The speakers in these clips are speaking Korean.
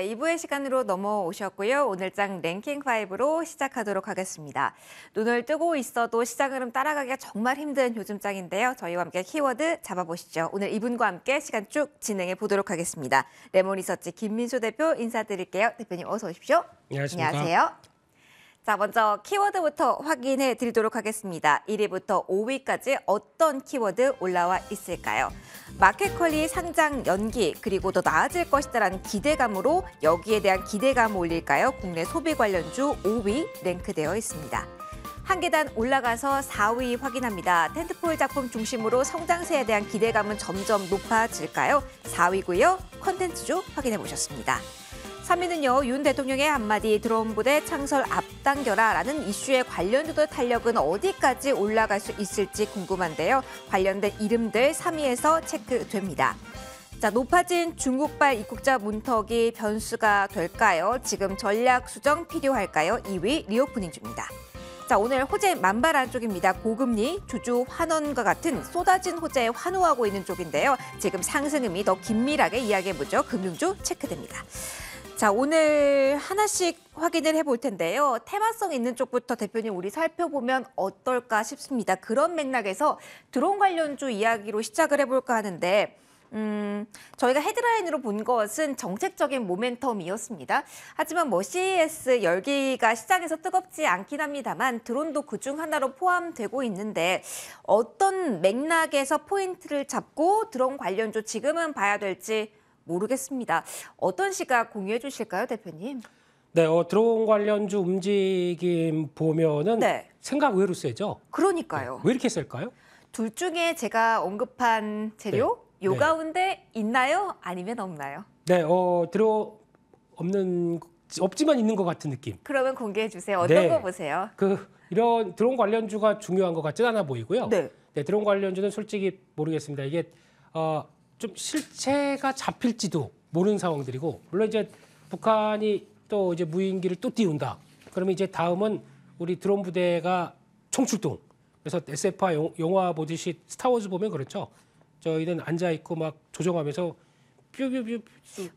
2부의 시간으로 넘어오셨고요. 오늘장 랭킹5로 시작하도록 하겠습니다. 눈을 뜨고 있어도 시장 흐름 따라가기가 정말 힘든 요즘장인데요. 저희와 함께 키워드 잡아보시죠. 오늘 이분과 함께 시간 쭉 진행해 보도록 하겠습니다. 레몬리서치 김민수 대표 인사드릴게요. 대표님 어서 오십시오. 안녕하십니까. 안녕하세요. 자, 먼저 키워드부터 확인해 드리도록 하겠습니다. 1위부터 5위까지 어떤 키워드 올라와 있을까요? 마켓컬리 상장 연기 그리고 더 나아질 것이다라는 기대감으로 여기에 대한 기대감 올릴까요? 국내 소비 관련주 5위 랭크되어 있습니다. 한 계단 올라가서 4위 확인합니다. 텐트폴 작품 중심으로 성장세에 대한 기대감은 점점 높아질까요? 4위고요. 컨텐츠주 확인해 보셨습니다. 3위는요, 윤 대통령의 한마디 드론 부대 창설 앞당겨라 라는 이슈에 관련 주도 탄력은 어디까지 올라갈 수 있을지 궁금한데요. 관련된 이름들 3위에서 체크됩니다. 자, 높아진 중국발 입국자 문턱이 변수가 될까요? 지금 전략 수정 필요할까요? 2위 리오프닝 중입니다. 자, 오늘 호재 만발 한쪽입니다 고금리, 주주 환원과 같은 쏟아진 호재에 환호하고 있는 쪽인데요. 지금 상승음이 더 긴밀하게 이야기해보죠. 금융주 체크됩니다. 자, 오늘 하나씩 확인을 해볼 텐데요. 테마성 있는 쪽부터 대표님 우리 살펴보면 어떨까 싶습니다. 그런 맥락에서 드론 관련주 이야기로 시작을 해볼까 하는데 음, 저희가 헤드라인으로 본 것은 정책적인 모멘텀이었습니다. 하지만 뭐 CES 열기가 시장에서 뜨겁지 않긴 합니다만 드론도 그 중 하나로 포함되고 있는데 어떤 맥락에서 포인트를 잡고 드론 관련주 지금은 봐야 될지 모르겠습니다. 어떤 시각 공유해 주실까요, 대표님? 네, 어, 드론 관련주 움직임 보면은 네. 생각 외로 세죠. 그러니까요. 네, 왜 이렇게 셀까요? 둘 중에 제가 언급한 재료 네. 네. 요 가운데 있나요? 아니면 없나요? 네, 어, 들어 없는 없지만 있는 것 같은 느낌. 그러면 공개해 주세요. 어떤 네. 거 보세요? 그 이런 드론 관련주가 중요한 것 같지는 않아 보이고요. 네. 네 드론 관련주는 솔직히 모르겠습니다. 이게 어, 좀 실체가 잡힐지도 모르는 상황들이고 물론 이제 북한이 또 이제 무인기를 또 띄운다. 그러면 이제 다음은 우리 드론 부대가 총출동. 그래서 s f 영화 보듯이 스타워즈 보면 그렇죠. 저희는 앉아 있고 막 조정하면서 뾰뾰뾰.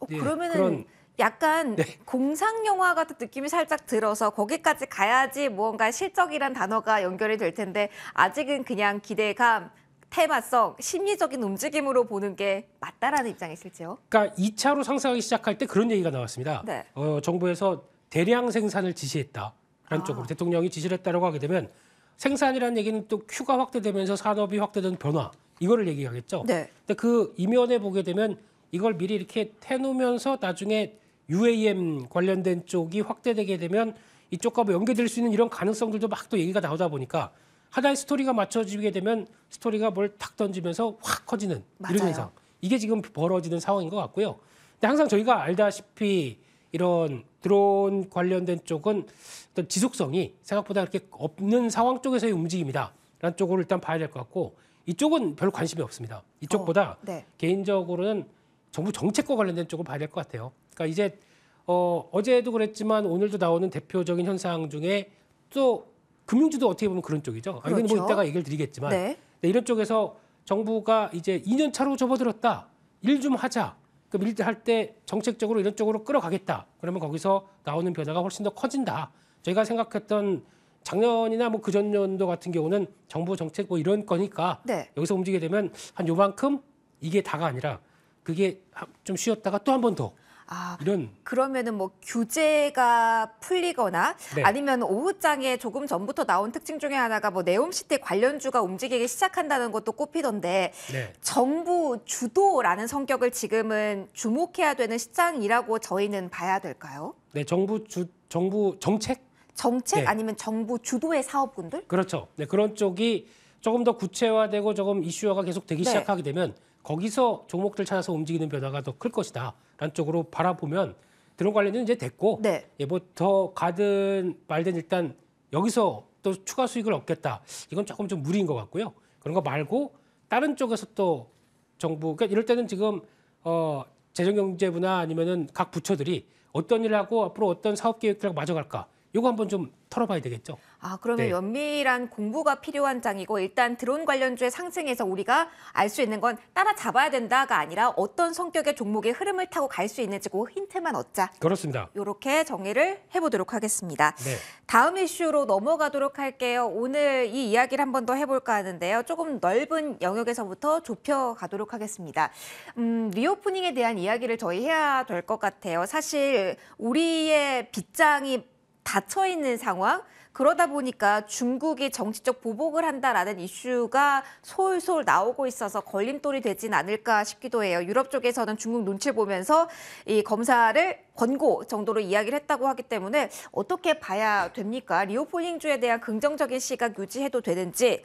어, 예, 그러면은 그런... 약간 네. 공상 영화 같은 느낌이 살짝 들어서 거기까지 가야지 무언가 실적이란 단어가 연결이 될 텐데 아직은 그냥 기대감 테마성, 심리적인 움직임으로 보는 게 맞다라는 입장이실지요? 그러니까 2차로 상승하기 시작할 때 그런 얘기가 나왔습니다. 네. 어, 정부에서 대량 생산을 지시했다라는 아. 쪽으로 대통령이 지시를 했다고 하게 되면 생산이라는 얘기는 또 큐가 확대되면서 산업이 확대된 변화 이거를 얘기하겠죠. 네. 근데 그 이면에 보게 되면 이걸 미리 이렇게 태놓으면서 나중에 UAM 관련된 쪽이 확대되게 되면 이쪽과 뭐 연계될 수 있는 이런 가능성들도 막 또 얘기가 나오다 보니까 하나의 스토리가 맞춰지게 되면 스토리가 뭘 탁 던지면서 확 커지는 맞아요. 이런 현상. 이게 지금 벌어지는 상황인 것 같고요. 근데 항상 저희가 알다시피 이런 드론 관련된 쪽은 어떤 지속성이 생각보다 이렇게 없는 상황 쪽에서의 움직임이다. 라는 쪽으로 일단 봐야 될 것 같고 이쪽은 별 관심이 없습니다. 이쪽보다 어, 네. 개인적으로는 정부 정책과 관련된 쪽을 봐야 될 것 같아요. 그러니까 이제 어, 어제도 그랬지만 오늘도 나오는 대표적인 현상 중에 또 금융주도 어떻게 보면 그런 쪽이죠. 그렇죠. 아, 이건 뭐 그렇죠. 이따가 얘기를 드리겠지만 네. 네, 이런 쪽에서 정부가 이제 2년 차로 접어들었다. 일 좀 하자. 그럼 일할 때 정책적으로 이런 쪽으로 끌어가겠다. 그러면 거기서 나오는 변화가 훨씬 더 커진다. 저희가 생각했던 작년이나 뭐 그 전년도 같은 경우는 정부 정책 뭐 이런 거니까 네. 여기서 움직이게 되면 한 요만큼 이게 다가 아니라 그게 좀 쉬었다가 또한번더 아, 이런 그러면은 뭐 규제가 풀리거나 네. 아니면 오후장에 조금 전부터 나온 특징 중에 하나가 뭐 네옴시티 관련주가 움직이기 시작한다는 것도 꼽히던데 네. 정부 주도라는 성격을 지금은 주목해야 되는 시장이라고 저희는 봐야 될까요? 네, 정부 주 정부 정책 정책 네. 아니면 정부 주도의 사업군들? 그렇죠. 네, 그런 쪽이 조금 더 구체화되고 조금 이슈화가 계속 되기 네. 시작하게 되면 거기서 종목들 찾아서 움직이는 변화가 더 클 것이다. 라는 쪽으로 바라보면 드론 관련는 이제 됐고 네. 예, 부터 뭐 가든 말든 일단 여기서 또 추가 수익을 얻겠다. 이건 조금 좀 무리인 것 같고요. 그런 거 말고 다른 쪽에서 또 정부 그러니까 이럴 때는 지금 어 재정경제부나 아니면은 각 부처들이 어떤 일을 하고 앞으로 어떤 사업 계획들고 맞아갈까 요거 한번 좀 털어봐야 되겠죠. 아 그러면 네. 연밀한 공부가 필요한 장이고 일단 드론 관련주의 상승에서 우리가 알 수 있는 건 따라잡아야 된다가 아니라 어떤 성격의 종목의 흐름을 타고 갈 수 있는지 고 그 힌트만 얻자. 그렇습니다. 이렇게 정리를 해보도록 하겠습니다. 네. 다음 이슈로 넘어가도록 할게요. 오늘 이 이야기를 한 번 더 해볼까 하는데요. 조금 넓은 영역에서부터 좁혀가도록 하겠습니다. 음, 리오프닝에 대한 이야기를 저희 해야 될 것 같아요. 사실 우리의 빚장이 닫혀 있는 상황 그러다 보니까 중국이 정치적 보복을 한다라는 이슈가 솔솔 나오고 있어서 걸림돌이 되진 않을까 싶기도 해요. 유럽 쪽에서는 중국 눈치 보면서 이 검사를 권고 정도로 이야기를 했다고 하기 때문에 어떻게 봐야 됩니까? 리오폴링주에 대한 긍정적인 시각 유지해도 되는지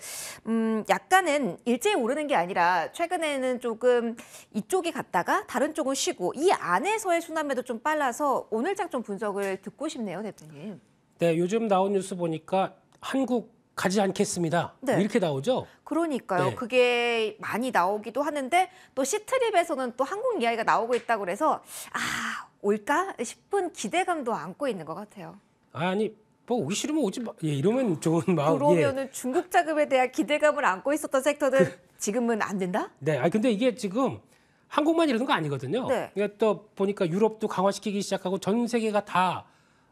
음 약간은 일제히 오르는 게 아니라 최근에는 조금 이쪽이 갔다가 다른 쪽은 쉬고 이 안에서의 순환매도 좀 빨라서 오늘장 좀 분석을 듣고 싶네요, 대표님. 네, 요즘 나온 뉴스 보니까 한국 가지 않겠습니다. 뭐 네. 이렇게 나오죠? 그러니까요. 네. 그게 많이 나오기도 하는데 또 시트립에서는 또 한국 이야기가 나오고 있다고 그래서 아, 올까 싶은 기대감도 안고 있는 것 같아요. 아니, 뭐 오기 싫으면 오지 마. 예, 이러면 좋은 마음. 예. 그러면은 예. 중국 자금에 대한 기대감을 안고 있었던 섹터는 그 지금은 안 된다? 네. 아니 근데 이게 지금 한국만 이러는 거 아니거든요. 네. 그러니까 또 보니까 유럽도 강화시키기 시작하고 전 세계가 다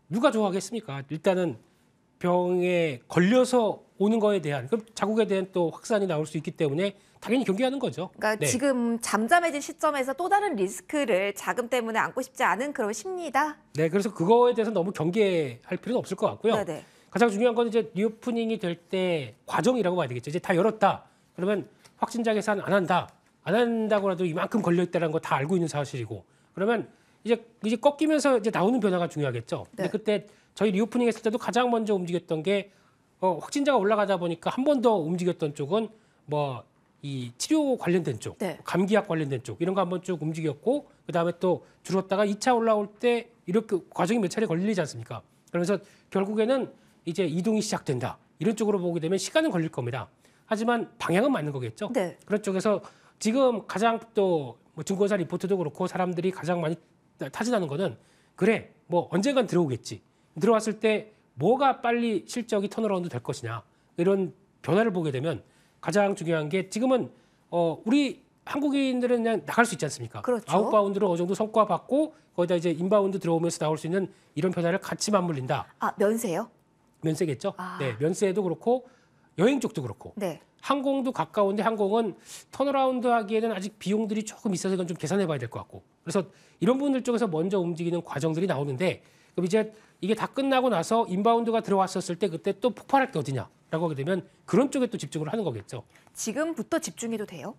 누가 좋아하겠습니까? 일단은 병에 걸려서 오는 거에 대한 그럼 자국에 대한 또 확산이 나올 수 있기 때문에 당연히 경계하는 거죠. 그러니까 네. 지금 잠잠해진 시점에서 또 다른 리스크를 자금 때문에 안고 싶지 않은 그런 심리다. 네, 그래서 그거에 대해서 너무 경계할 필요는 없을 것 같고요. 네네. 가장 중요한 건 이제 리오프닝이 될 때 과정이라고 봐야 되겠죠. 이제 다 열었다. 그러면 확진자 계산 안 한다. 안 한다고 라도 이만큼 걸려 있다는 거 다 알고 있는 사실이고. 그러면 이제 이제 꺾이면서 이제 나오는 변화가 중요하겠죠. 네. 근데 그때 저희 리오프닝 했을 때도 가장 먼저 움직였던 게 어, 확진자가 올라가다 보니까 한 번 더 움직였던 쪽은 뭐 이 치료 관련된 쪽, 네. 감기약 관련된 쪽 이런 거 한 번 쭉 움직였고 그 다음에 또 줄었다가 2차 올라올 때 이렇게 과정이 몇 차례 걸리지 않습니까? 그러면서 결국에는 이제 이동이 시작된다 이런 쪽으로 보게 되면 시간은 걸릴 겁니다. 하지만 방향은 맞는 거겠죠. 네. 그런 쪽에서 지금 가장 또뭐 증권사 리포트도 그렇고 사람들이 가장 많이 타진하는 거는 그래 뭐 언젠간 들어오겠지 들어왔을 때 뭐가 빨리 실적이 턴어라운드 될 것이냐 이런 변화를 보게 되면 가장 중요한 게 지금은 어 우리 한국인들은 그냥 나갈 수 있지 않습니까? 그렇죠. 아웃바운드로 어느 정도 성과 받고 거기다 이제 인바운드 들어오면서 나올 수 있는 이런 변화를 같이 맞물린다. 아 면세요? 면세겠죠. 아. 네, 면세도 그렇고 여행 쪽도 그렇고. 네. 항공도 가까운데 항공은 턴어라운드 하기에는 아직 비용들이 조금 있어서 이건 좀 계산해 봐야 될 것 같고 그래서 이런 부분들 쪽에서 먼저 움직이는 과정들이 나오는데 그럼 이제 이게 다 끝나고 나서 인바운드가 들어왔었을 때 그때 또 폭발할 게 어디냐라고 하게 되면 그런 쪽에 또 집중을 하는 거겠죠. 지금부터 집중해도 돼요?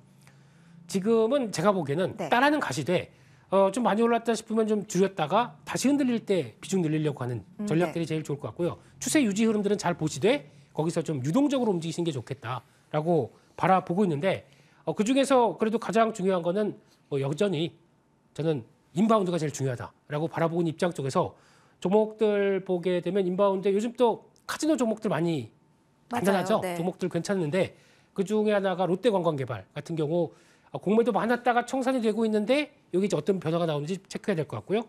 지금은 제가 보기에는 네. 따라는 가시되 어, 좀 많이 올랐다 싶으면 좀 줄였다가 다시 흔들릴 때 비중 늘리려고 하는 음, 네. 전략들이 네. 제일 좋을 것 같고요. 추세 유지 흐름들은 잘 보시되 거기서 좀 유동적으로 움직이시는 게 좋겠다라고 바라보고 있는데 어, 그중에서 그래도 가장 중요한 거는 뭐 여전히 저는 인바운드가 제일 중요하다라고 바라보는 입장 쪽에서 종목들 보게 되면 인바운드 요즘 또 카지노 종목들 많이 간단하죠. 네. 종목들 괜찮은데 그 중에 하나가 롯데 관광개발 같은 경우 아, 공매도 많았다가 청산이 되고 있는데 여기 이제 어떤 변화가 나오는지 체크해야 될 것 같고요.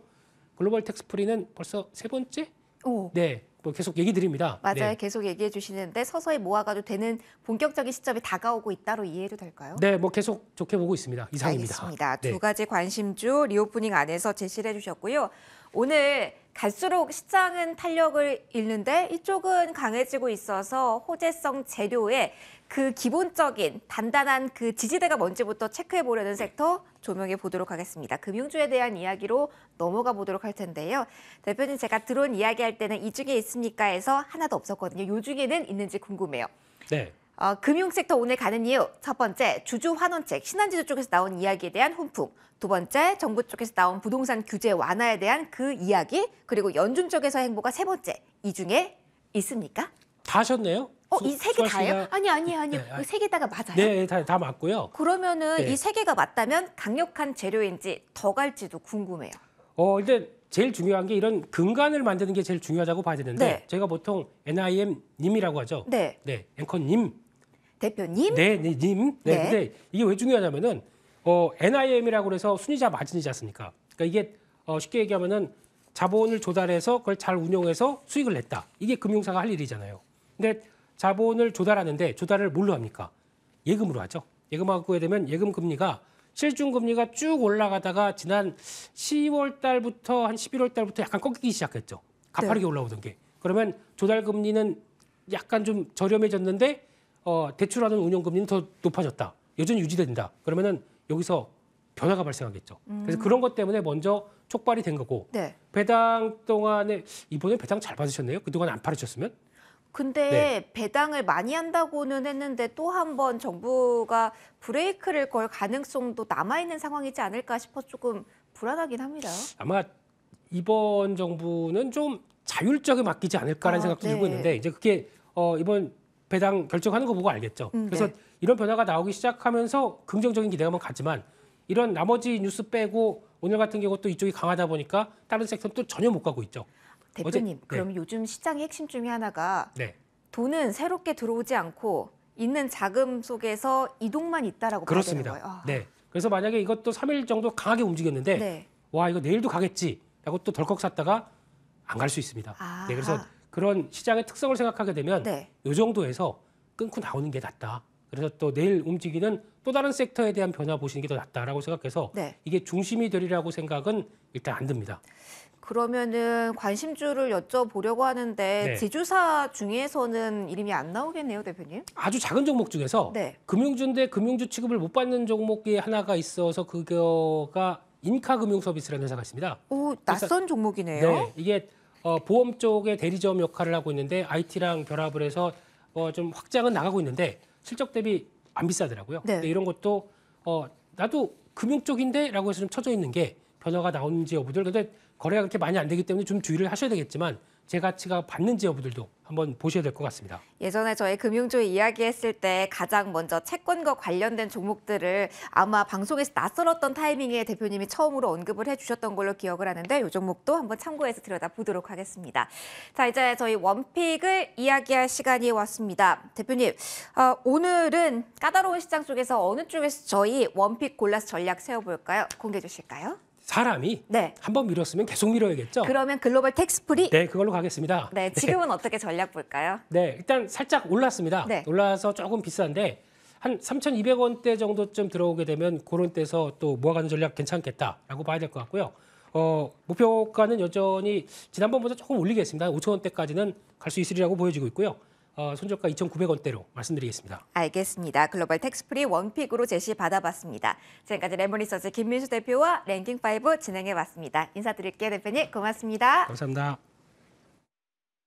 글로벌 텍스프리는 벌써 세 번째 오. 네뭐 계속 얘기 드립니다. 네. 맞아요. 네. 계속 얘기해 주시는데 서서히 모아가도 되는 본격적인 시점이 다가오고 있다로 이해해도 될까요? 네, 뭐 계속 좋게 보고 있습니다. 이상입니다. 알겠습니다. 네. 가지 관심주 리오프닝 안에서 제시를 해주셨고요. 오늘 갈수록 시장은 탄력을 잃는데 이쪽은 강해지고 있어서 호재성 재료의 그 기본적인 단단한 그 지지대가 뭔지부터 체크해 보려는 섹터 조명해 보도록 하겠습니다. 금융주에 대한 이야기로 넘어가 보도록 할 텐데요. 대표님 제가 드론 이야기할 때는 이 중에 있습니까해서 하나도 없었거든요. 요 중에는 있는지 궁금해요. 네. 어, 금융섹터 오늘 가는 이유 첫 번째 주주 환원책 신한지주 쪽에서 나온 이야기에 대한 훈풍 두 번째 정부 쪽에서 나온 부동산 규제 완화에 대한 그 이야기 그리고 연준 쪽에서 행보가 세 번째 이 중에 있습니까? 다 하셨네요. 어, 이 세 개 다예요? 아니 아니 아니 네, 아, 그 세 개다가 맞아요? 네, 다, 다 맞고요. 그러면은 네. 이세 개가 맞다면 강력한 재료인지 더 갈지도 궁금해요. 어, 일단 제일 중요한 게 이런 근간을 만드는 게 제일 중요하다고 봐야 되는데 네. 제가 보통 NIM 님이라고 하죠. 네. 네, 앵커 님 대표님. 네, 네 님. 네, 네. 근데 이게 왜 중요하냐면은 어, NIM이라고 해서 순이자 마진이지 않습니까? 그러니까 이게 어, 쉽게 얘기하면은 자본을 조달해서 그걸 잘 운용해서 수익을 냈다. 이게 금융사가 할 일이잖아요. 근데 자본을 조달하는데 조달을 뭘로 합니까? 예금으로 하죠. 예금하고 되면 예금 금리가 실중 금리가 쭉 올라가다가 지난 10월 달부터 한 11월 달부터 약간 꺾이기 시작했죠. 가파르게 네. 올라오던 게. 그러면 조달 금리는 약간 좀 저렴해졌는데 어, 대출하는 운영금리는더 높아졌다. 여전히 유지된다. 그러면은 여기서 변화가 발생하겠죠. 음. 그래서 그런 것 때문에 먼저 촉발이 된 거고 네. 배당 동안에 이번에 배당 잘 받으셨네요. 그동안 안 팔으셨으면 근데 네. 배당을 많이 한다고는 했는데 또 한 번 정부가 브레이크를 걸 가능성도 남아 있는 상황이지 않을까 싶어 조금 불안하긴 합니다. 아마 이번 정부는 좀 자율적으로 맡기지 않을까라는 아, 생각도 네. 들고 있는데 이제 그게 어 이번 배당 결정하는 거 보고 알겠죠. 음, 그래서 네. 이런 변화가 나오기 시작하면서 긍정적인 기대감은 갔지만 이런 나머지 뉴스 빼고 오늘 같은 경우 또 이쪽이 강하다 보니까 다른 섹터는 또 전혀 못 가고 있죠. 대표님, 어제, 네. 그럼 네. 요즘 시장의 핵심 중에 하나가 네. 돈은 새롭게 들어오지 않고 있는 자금 속에서 이동만 있다라고 그렇습니다. 봐야 되는 거예요. 아. 네. 그래서 만약에 이것도 3일 정도 강하게 움직였는데 네. 와 이거 내일도 가겠지라고 또 덜컥 샀다가 안 갈 수 있습니다. 아. 네, 그래서 그런 시장의 특성을 생각하게 되면 네. 이 정도에서 끊고 나오는 게 낫다. 그래서 또 내일 움직이는 또 다른 섹터에 대한 변화 보시는 게 더 낫다라고 생각해서 네. 이게 중심이 되리라고 생각은 일단 안 듭니다. 그러면은 관심주를 여쭤보려고 하는데 네. 지주사 중에서는 이름이 안 나오겠네요, 대표님? 아주 작은 종목 중에서 네. 금융주인데 금융주 취급을 못 받는 종목이 하나가 있어서 그거가 인카금융서비스라는 회사가 있습니다. 오, 낯선 회사, 종목이네요. 네, 이게 어, 보험 쪽의 대리점 역할을 하고 있는데 IT랑 결합을 해서 어, 좀 확장은 나가고 있는데 실적 대비 안 비싸더라고요. 네. 근데 이런 것도 어, 나도 금융 쪽인데라고 해서 좀 쳐져 있는 게 변화가 나오는지 여부들 근데 거래가 그렇게 많이 안 되기 때문에 좀 주의를 하셔야 되겠지만 제가치가 받는지 여부들도 한번 보셔야 될 것 같습니다. 예전에 저희 금융조 이야기했을 때 가장 먼저 채권과 관련된 종목들을 아마 방송에서 낯설었던 타이밍에 대표님이 처음으로 언급을 해주셨던 걸로 기억을 하는데 이 종목도 한번 참고해서 들여다보도록 하겠습니다. 자 이제 저희 원픽을 이야기할 시간이 왔습니다. 대표님 어, 오늘은 까다로운 시장 속에서 어느 쪽에서 저희 원픽 골라서 전략 세워볼까요? 공개해 주실까요? 사람이 네. 한번 밀었으면 계속 밀어야겠죠. 그러면 글로벌 텍스프리 네, 그걸로 가겠습니다. 네, 네, 지금은 어떻게 전략 볼까요? 네, 일단 살짝 올랐습니다. 네. 올라서 조금 비싼데 한 3,200원대 정도쯤 들어오게 되면 그런 때서 또 모아가는 전략 괜찮겠다라고 봐야 될 것 같고요. 어, 목표가는 여전히 지난번보다 조금 올리겠습니다. 5,000원대까지는 갈 수 있으리라고 보여지고 있고요. 어, 손저가 2,900원대로 말씀드리겠습니다. 알겠습니다. 글로벌 텍스프리 원픽으로 제시 받아봤습니다. 지금까지 레몬리서치 김민수 대표와 랭킹5 진행해봤습니다. 인사드릴게요. 대표님 고맙습니다. 감사합니다.